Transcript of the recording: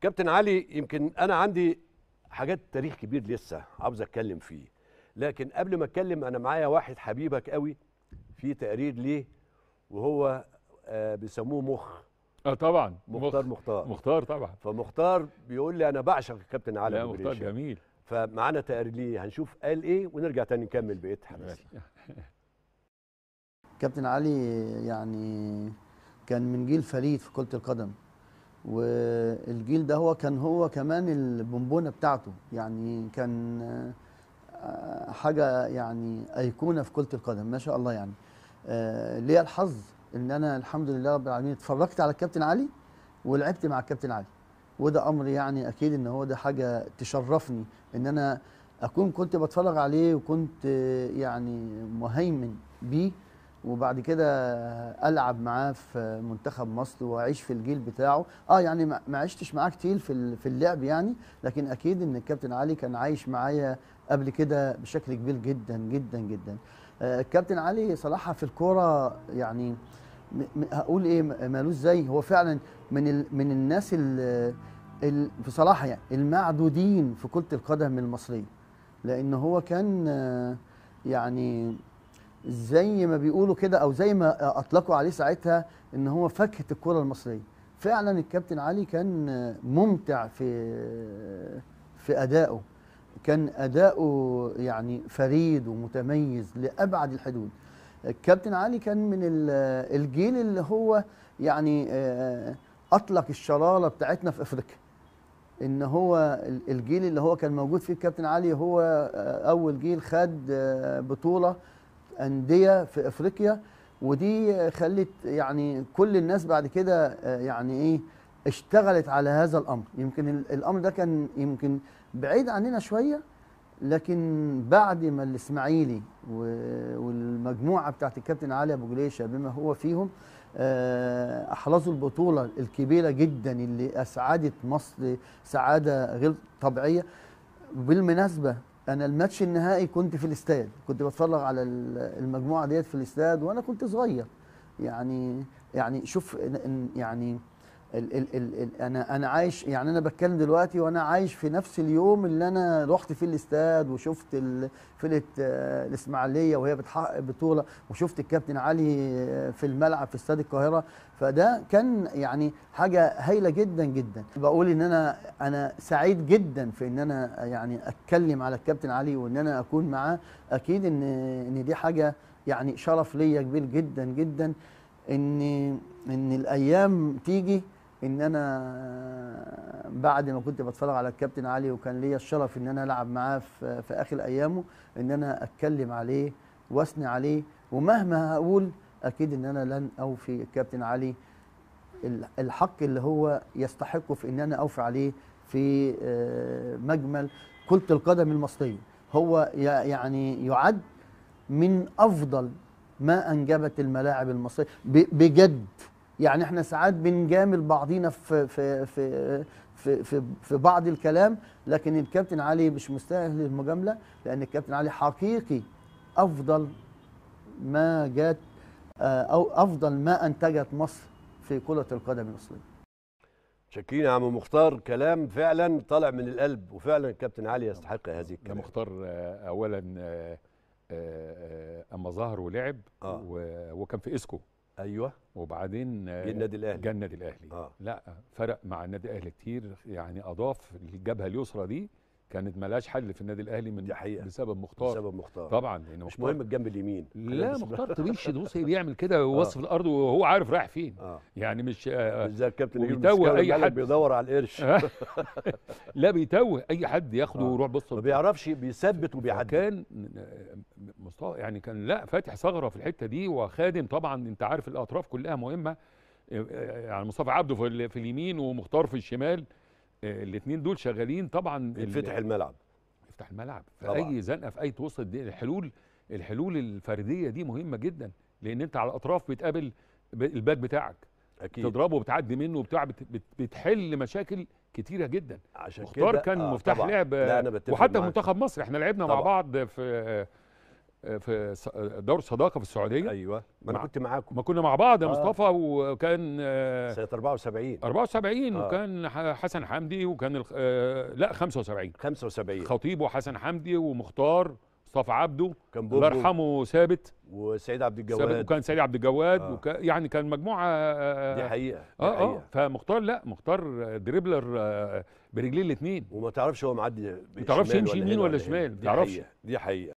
كابتن علي يمكن انا عندي حاجات تاريخ كبير لسه عاوز اتكلم فيه لكن قبل ما اتكلم انا معايا واحد حبيبك قوي في تقرير ليه وهو آه بيسموه مخ اه طبعا مختار مختار مختار طبعا فمختار بيقول لي انا بعشق الكابتن علي لا مختار جميل فمعانا تقرير ليه هنشوف قال ايه ونرجع تاني نكمل بقيه حماس كابتن علي يعني كان من جيل فريد في كره القدم والجيل ده هو كان هو كمان البنبونة بتاعته يعني كان آه، حاجه يعني ايقونه في كره القدم ما شاء الله يعني آه، ليا الحظ ان انا الحمد لله رب العالمين اتفرجت على الكابتن علي ولعبت مع الكابتن علي وده امر يعني اكيد ان هو ده حاجه تشرفني ان انا اكون كنت بتفرج عليه وكنت يعني مهيمن بيه وبعد كده العب معاه في منتخب مصر واعيش في الجيل بتاعه اه يعني ما عشتش معاه كتير في في اللعب يعني لكن اكيد ان الكابتن علي كان عايش معايا قبل كده بشكل كبير جدا جدا جدا آه، الكابتن علي صلاحها في الكوره يعني هقول ايه مالوش زي هو فعلا من من الناس بصراحه يعني المعدودين في كره القدم المصريه لان هو كان آه، يعني زي ما بيقولوا كده او زي ما اطلقوا عليه ساعتها ان هو فاكهه الكره المصريه فعلا الكابتن علي كان ممتع في في ادائه كان اداؤه يعني فريد ومتميز لابعد الحدود الكابتن علي كان من الجيل اللي هو يعني آه، اطلق الشراره بتاعتنا في افريقيا ان هو الجيل اللي هو كان موجود فيه الكابتن علي هو آه، اول جيل خد آه، بطوله انديه في افريقيا ودي خلت يعني كل الناس بعد كده آه، يعني ايه اشتغلت على هذا الامر يمكن الامر ده كان يمكن بعيد عننا شويه لكن بعد ما الاسماعيلي والمجموعه بتاعت الكابتن علي ابو جليشه بما هو فيهم آه، احرزوا البطوله الكبيره جدا اللي اسعدت مصر سعاده غير طبيعيه بالمناسبه انا الماتش النهائي كنت في الاستاد كنت بتفرج على المجموعه ديت في الاستاد وانا كنت صغير يعني يعني شوف يعني ال ال ال ال انا انا عايش يعني انا بتكلم دلوقتي وانا عايش في نفس اليوم اللي انا رحت فيه الاستاد وشفت فرقه آه، الاسماعيليه وهي بتحقق بطوله وشفت الكابتن علي آه، في الملعب في استاد القاهره فده كان يعني حاجه هايله جدا جدا بقول ان انا انا سعيد جدا في ان انا يعني اتكلم على الكابتن علي وان انا اكون معاه اكيد ان ان دي حاجه يعني شرف ليا كبير جدا جدا ان ان الايام تيجي ان انا بعد ما كنت بتفرج على الكابتن علي وكان ليا الشرف ان انا العب معاه في, في اخر ايامه ان انا اتكلم عليه واثني عليه ومهما هقول اكيد ان انا لن اوفي الكابتن علي الحق اللي هو يستحقه في ان انا اوفي عليه في آه، مجمل كره القدم المصريه هو يعني يعد من افضل ما انجبت الملاعب المصريه بجد يعني احنا ساعات بنجامل بعضينا في في في في في, في بعض الكلام لكن الكابتن علي مش مستاهل المجامله لان الكابتن علي حقيقي افضل ما جات آه، او افضل ما انتجت مصر في كره القدم المصريه. شاكرين يا عم مختار كلام فعلا طالع من القلب وفعلا الكابتن علي يستحق هذه الكلام. مختار آه، اولا آه، اما ظهر ولعب آه. وكان في اسكو ايوه وبعدين آه، جه النادي الاهلي جه النادي الاهلي آه. لا فرق مع النادي الاهلي كتير يعني اضاف الجبهه اليسرى دي كانت ملاش حل في النادي الاهلي من دي حقيقة. بسبب مختار بسبب مختار طبعا يعني مش مهم الجنب اليمين لا مختار طويل بص بيعمل كده ووصف آه. الارض وهو عارف رايح فين آه. يعني مش آه مش آه، زي الكابتن بيتوه اي حد بيدور على القرش لا بيتوه اي حد ياخده آه. ويروح بص ما بيعرفش بيثبت وبيعدي كان آه، مصطفى يعني كان لا فاتح ثغره في الحته دي وخادم طبعا انت عارف الاطراف كلها مهمه آه، يعني مصطفى عبده في اليمين ومختار في الشمال آه، الاثنين دول شغالين طبعا يتفتح الملعب يفتح الملعب في اي زنقه في اي توسط دي الحلول الحلول الفرديه دي مهمه جدا لان انت على الاطراف بتقابل الباك بتاعك أكيد. تضربه وبتعدي منه وبتاع بتحل مشاكل كتيره جدا عشان مختار كان آه مفتاح لعب وحتى في منتخب مصر احنا لعبنا مع بعض في في دور الصداقه في السعوديه ايوه ما انا كنت معاكم ما كنا مع بعض يا آه. مصطفى وكان آه، سنه 74 74 آه. وكان حسن حمدي وكان آه لا 75 75 خطيب وحسن حمدي ومختار مصطفى عبده كان الله يرحمه ثابت وسعيد عبد الجواد وكان سعيد عبد الجواد آه. وكان يعني كان مجموعه آه, آه، دي آه. حقيقه دي اه حقيقة. اه فمختار لا مختار دريبلر آه برجليه الاثنين وما تعرفش هو معدي ما تعرفش يمشي يمين ولا شمال ما تعرفش دي حقيقه